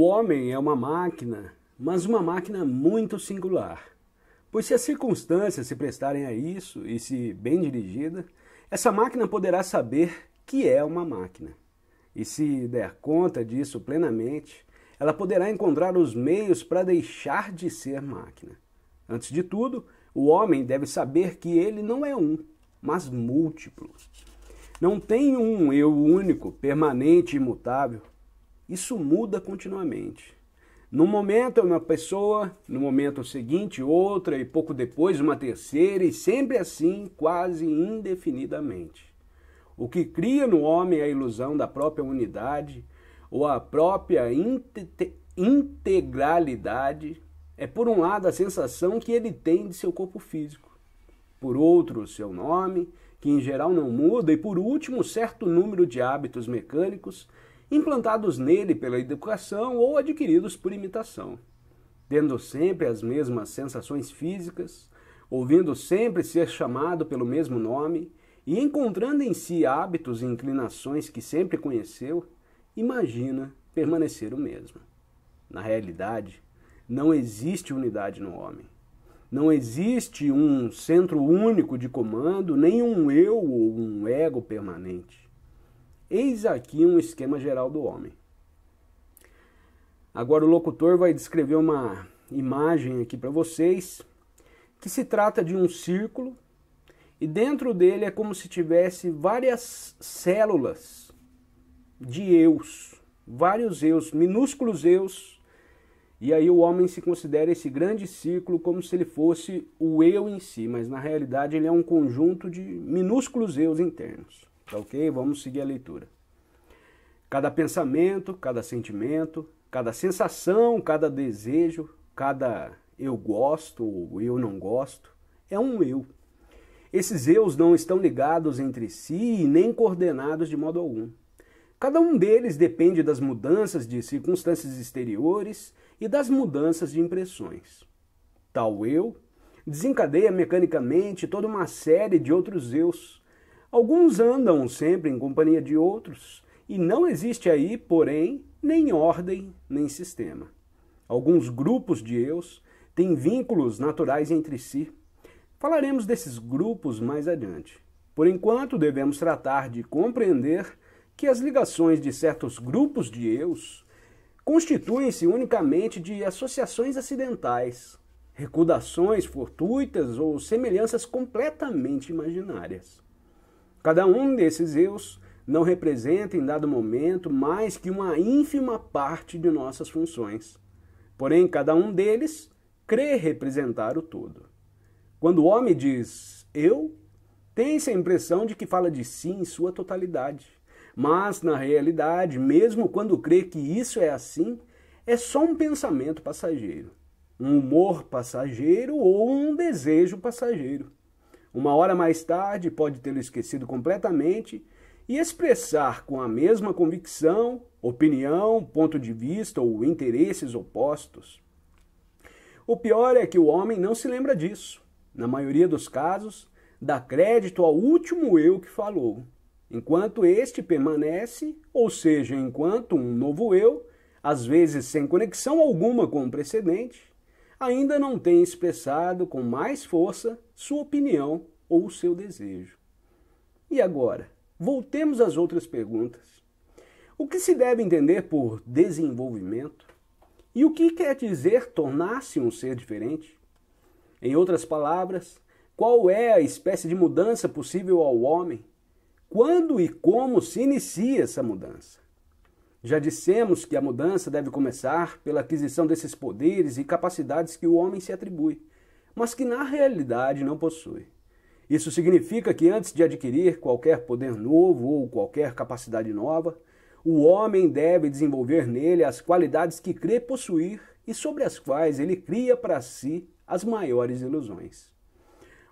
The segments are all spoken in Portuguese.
O homem é uma máquina, mas uma máquina muito singular. Pois se as circunstâncias se prestarem a isso e se bem dirigida, essa máquina poderá saber que é uma máquina. E se der conta disso plenamente, ela poderá encontrar os meios para deixar de ser máquina. Antes de tudo, o homem deve saber que ele não é um, mas múltiplo. Não tem um eu único, permanente e imutável, isso muda continuamente. No momento é uma pessoa, no momento seguinte outra, e pouco depois uma terceira, e sempre assim, quase indefinidamente. O que cria no homem é a ilusão da própria unidade ou a própria integralidade é, por um lado, a sensação que ele tem de seu corpo físico, por outro, seu nome, que em geral não muda, e por último, certo número de hábitos mecânicos implantados nele pela educação ou adquiridos por imitação, tendo sempre as mesmas sensações físicas, ouvindo sempre ser chamado pelo mesmo nome e encontrando em si hábitos e inclinações que sempre conheceu, imagina permanecer o mesmo. Na realidade, não existe unidade no homem. Não existe um centro único de comando, nem um eu ou um ego permanente. Eis aqui um esquema geral do homem. Agora o locutor vai descrever uma imagem aqui para vocês, que se trata de um círculo e dentro dele é como se tivesse várias células de eus, vários eus, minúsculos eus. E aí o homem se considera esse grande círculo como se ele fosse o eu em si, mas na realidade ele é um conjunto de minúsculos eus internos. Tá ok? Vamos seguir a leitura. Cada pensamento, cada sentimento, cada sensação, cada desejo, cada eu gosto ou eu não gosto, é um eu. Esses eus não estão ligados entre si e nem coordenados de modo algum. Cada um deles depende das mudanças de circunstâncias exteriores e das mudanças de impressões. Tal eu desencadeia mecanicamente toda uma série de outros eus, Alguns andam sempre em companhia de outros, e não existe aí, porém, nem ordem nem sistema. Alguns grupos de eus têm vínculos naturais entre si. Falaremos desses grupos mais adiante. Por enquanto, devemos tratar de compreender que as ligações de certos grupos de eus constituem-se unicamente de associações acidentais, recudações fortuitas ou semelhanças completamente imaginárias. Cada um desses eus não representa em dado momento mais que uma ínfima parte de nossas funções. Porém, cada um deles crê representar o todo. Quando o homem diz eu, tem-se a impressão de que fala de si em sua totalidade. Mas, na realidade, mesmo quando crê que isso é assim, é só um pensamento passageiro, um humor passageiro ou um desejo passageiro. Uma hora mais tarde, pode tê-lo esquecido completamente e expressar com a mesma convicção, opinião, ponto de vista ou interesses opostos. O pior é que o homem não se lembra disso. Na maioria dos casos, dá crédito ao último eu que falou, enquanto este permanece, ou seja, enquanto um novo eu, às vezes sem conexão alguma com o precedente, ainda não tem expressado com mais força sua opinião ou seu desejo. E agora, voltemos às outras perguntas. O que se deve entender por desenvolvimento? E o que quer dizer tornar-se um ser diferente? Em outras palavras, qual é a espécie de mudança possível ao homem? Quando e como se inicia essa mudança? Já dissemos que a mudança deve começar pela aquisição desses poderes e capacidades que o homem se atribui, mas que na realidade não possui. Isso significa que antes de adquirir qualquer poder novo ou qualquer capacidade nova, o homem deve desenvolver nele as qualidades que crê possuir e sobre as quais ele cria para si as maiores ilusões.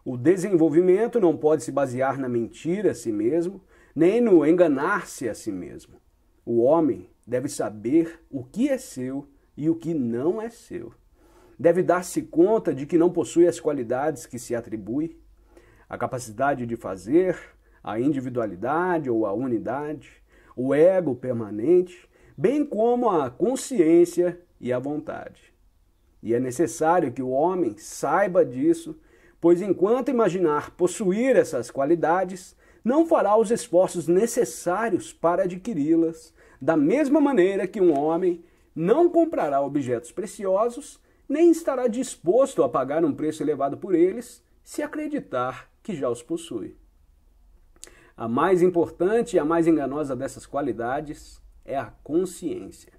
O desenvolvimento não pode se basear na mentira a si mesmo, nem no enganar-se a si mesmo. O homem deve saber o que é seu e o que não é seu. Deve dar-se conta de que não possui as qualidades que se atribui, a capacidade de fazer, a individualidade ou a unidade, o ego permanente, bem como a consciência e a vontade. E é necessário que o homem saiba disso, pois enquanto imaginar possuir essas qualidades, não fará os esforços necessários para adquiri-las, da mesma maneira que um homem não comprará objetos preciosos, nem estará disposto a pagar um preço elevado por eles, se acreditar que já os possui. A mais importante e a mais enganosa dessas qualidades é a consciência.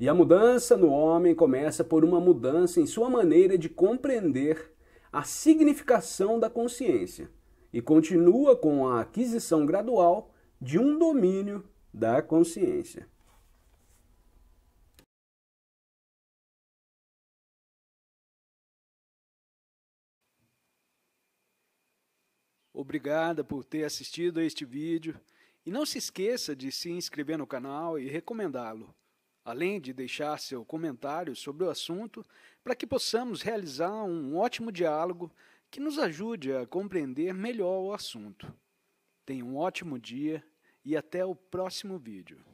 E a mudança no homem começa por uma mudança em sua maneira de compreender a significação da consciência e continua com a aquisição gradual de um domínio da consciência. Obrigada por ter assistido a este vídeo e não se esqueça de se inscrever no canal e recomendá-lo, além de deixar seu comentário sobre o assunto para que possamos realizar um ótimo diálogo que nos ajude a compreender melhor o assunto. Tenha um ótimo dia e até o próximo vídeo.